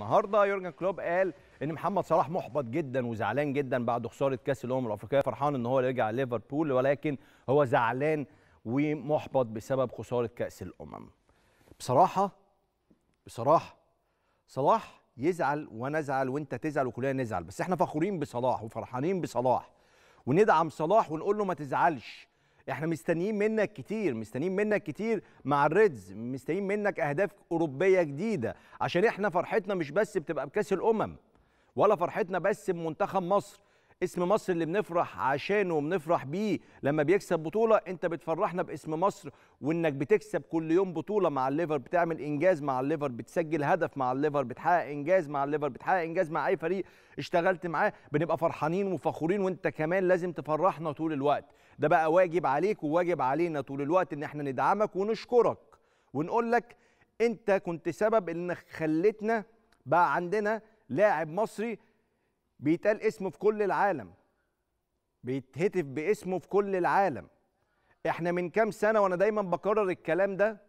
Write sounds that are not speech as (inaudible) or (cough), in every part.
النهارده يورجن كلوب قال ان محمد صلاح محبط جدا وزعلان جدا بعد خساره كاس الامم الافريقيه فرحان ان هو رجع ليفربول ولكن هو زعلان ومحبط بسبب خساره كاس الامم بصراحه بصراحه صلاح يزعل وانا ازعل وانت تزعل وكلنا نزعل بس احنا فخورين بصلاح وفرحانين بصلاح وندعم صلاح ونقول له ما تزعلش احنا مستنيين منك كتير مستنيين منك كتير مع الريدز مستنيين منك اهداف اوروبيه جديده عشان احنا فرحتنا مش بس بتبقى بكاس الامم ولا فرحتنا بس بمنتخب مصر اسم مصر اللي بنفرح عشانه وبنفرح بيه لما بيكسب بطوله انت بتفرحنا باسم مصر وانك بتكسب كل يوم بطوله مع الليفر بتعمل انجاز مع الليفر بتسجل هدف مع الليفر بتحقق انجاز مع الليفر بتحقق انجاز مع اي فريق اشتغلت معاه بنبقى فرحانين وفخورين وانت كمان لازم تفرحنا طول الوقت ده بقى واجب عليك وواجب علينا طول الوقت ان احنا ندعمك ونشكرك ونقول لك انت كنت سبب ان خلتنا بقى عندنا لاعب مصري بيتقال اسمه في كل العالم بيتهتف باسمه في كل العالم احنا من كام سنه وانا دايما بكرر الكلام ده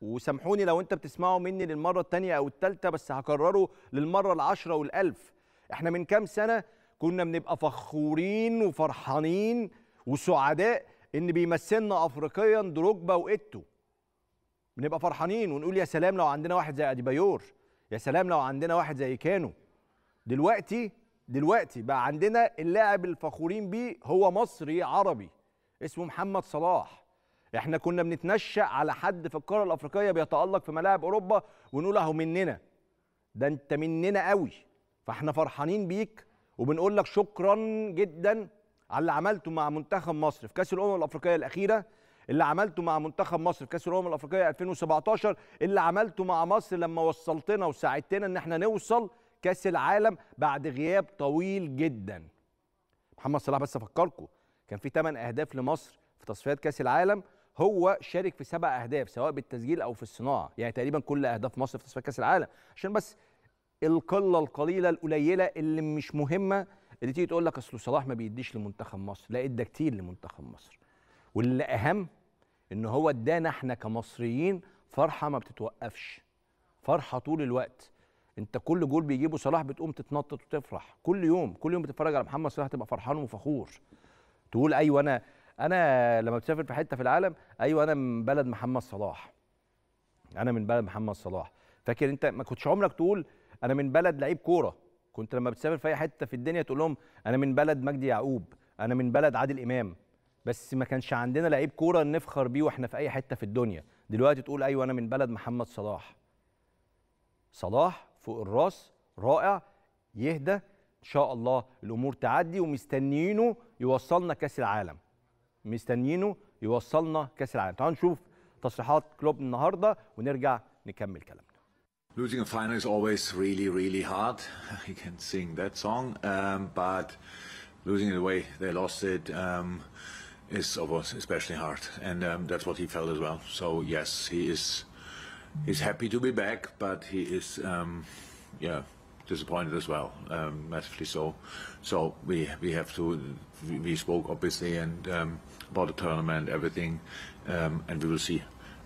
وسامحوني لو انت بتسمعه مني للمره التانية او التالتة بس هكرره للمره العشره والالف احنا من كام سنه كنا بنبقى فخورين وفرحانين وسعداء ان بيمثلنا افريقيا دروجبا وايتو بنبقى فرحانين ونقول يا سلام لو عندنا واحد زي اديبايور يا سلام لو عندنا واحد زي كانو دلوقتي دلوقتي بقى عندنا اللاعب الفخورين بيه هو مصري عربي اسمه محمد صلاح احنا كنا بنتنشأ على حد في القاره الافريقيه بيتالق في ملاعب اوروبا ونقول اهو مننا ده انت مننا قوي فاحنا فرحانين بيك وبنقول لك شكرا جدا على اللي عملته مع منتخب مصر في كاس الامم الافريقيه الاخيره اللي عملته مع منتخب مصر في كاس الامم الافريقيه 2017 اللي عملته مع مصر لما وصلتنا وساعدتنا ان احنا نوصل كاس العالم بعد غياب طويل جدا محمد صلاح بس افكركم كان في 8 اهداف لمصر في تصفيات كاس العالم هو شارك في سبع اهداف سواء بالتسجيل او في الصناعه يعني تقريبا كل اهداف مصر في تصفيات كاس العالم عشان بس القله القليله القليله اللي مش مهمه اللي تيجي تقول لك اصل صلاح ما بيديش لمنتخب مصر لا ادى كتير لمنتخب مصر واللي اهم ان هو ادانا احنا كمصريين فرحه ما بتتوقفش فرحه طول الوقت انت كل جول بيجيبه صلاح بتقوم تتنطط وتفرح كل يوم كل يوم بتتفرج على محمد صلاح تبقى فرحان وفخور تقول ايوه انا انا لما بتسافر في حته في العالم ايوه انا من بلد محمد صلاح انا من بلد محمد صلاح فاكر انت ما كنتش عمرك تقول انا من بلد لعيب كوره كنت لما بتسافر في اي حته في الدنيا تقول لهم انا من بلد مجدي يعقوب انا من بلد عادل امام بس ما كانش عندنا لعيب كوره نفخر بيه واحنا في اي حته في الدنيا دلوقتي تقول ايوه انا من بلد محمد صلاح صلاح فوق الراس رائع يهدى ان شاء الله الامور تعدي ومستنيينه يوصلنا كاس العالم مستنيينه يوصلنا كاس العالم تعالوا نشوف تصريحات كلوب النهارده ونرجع نكمل كلامنا Losing a final is always really, really hard. (laughs) you can sing that song, um, but losing it the way they lost it um, is, of course, especially hard, and um, that's what he felt as well. So yes, he is he's happy to be back, but he is um, yeah disappointed as well, um, massively so. So we we have to we spoke obviously and um, about the tournament, everything, and we will see.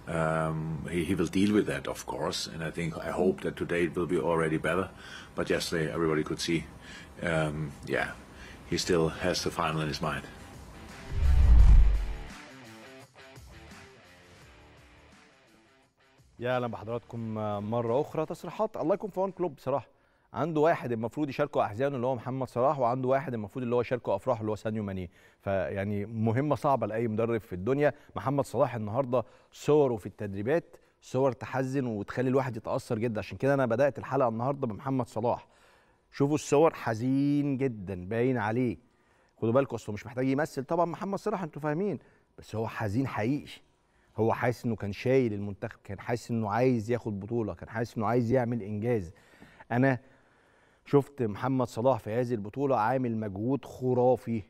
Um, he, he, will deal with that, of course, and I think I hope that today it will be already better. But yesterday, everybody could see, um, yeah, he still has the final in his mind. يا اهلا بحضراتكم مره اخرى تصريحات الله يكون في كلوب بصراحه عنده واحد المفروض يشاركه احزانه اللي هو محمد صلاح وعنده واحد المفروض اللي هو يشاركه افراحه اللي هو سانيو ماني فيعني مهمه صعبه لاي مدرب في الدنيا محمد صلاح النهارده صوره في التدريبات صور تحزن وتخلي الواحد يتاثر جدا عشان كده انا بدات الحلقه النهارده بمحمد صلاح شوفوا الصور حزين جدا باين عليه خدوا بالكم اصله مش محتاج يمثل طبعا محمد صلاح انتوا فاهمين بس هو حزين حقيقي هو حاسس انه كان شايل المنتخب كان حاسس انه عايز ياخد بطوله كان حاسس انه عايز يعمل انجاز انا شفت محمد صلاح في هذه البطوله عامل مجهود خرافي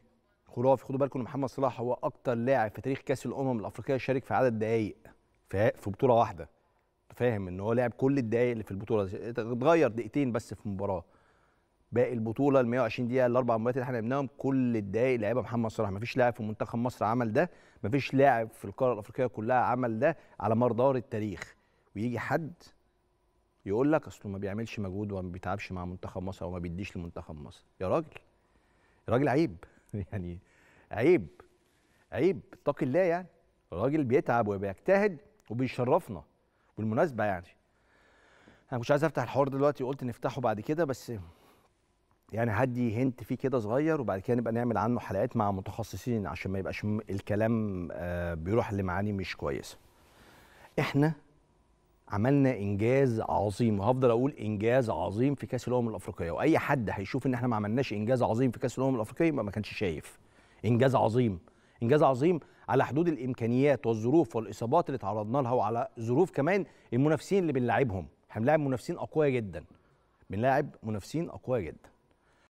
خرافي خدوا بالكم محمد صلاح هو اكتر لاعب في تاريخ كاس الامم الافريقيه شارك في عدد دقائق في بطوله واحده فاهم ان هو لعب كل الدقائق اللي في البطوله اتغير دقيقتين بس في مباراه باقي البطوله ال 120 دقيقه الاربع مباريات اللي احنا لعبناهم كل الدقائق لعبها محمد صلاح مفيش لاعب في منتخب مصر عمل ده مفيش لاعب في القاره الافريقيه كلها عمل ده على مدار التاريخ ويجي حد يقول لك اصله ما بيعملش مجهود وما بيتعبش مع منتخب مصر او ما بيديش لمنتخب مصر يا راجل يا راجل عيب (laughs) يعني عيب عيب اتق الله يعني الراجل بيتعب وبيجتهد وبيشرفنا بالمناسبه يعني انا مش عايز افتح الحوار دلوقتي وقلت نفتحه بعد كده بس يعني هدي هنت فيه كده صغير وبعد كده نبقى نعمل عنه حلقات مع متخصصين عشان ما يبقاش الكلام آه، بيروح لمعاني مش كويسه احنا عملنا انجاز عظيم وهفضل اقول انجاز عظيم في كاس الامم الافريقيه واي حد هيشوف ان احنا ما عملناش انجاز عظيم في كاس الامم الافريقيه يبقى ما كانش شايف انجاز عظيم انجاز عظيم على حدود الامكانيات والظروف والاصابات اللي تعرضنا لها وعلى ظروف كمان المنافسين اللي بنلاعبهم احنا بنلاعب منافسين اقوياء جدا بنلاعب منافسين اقوياء جدا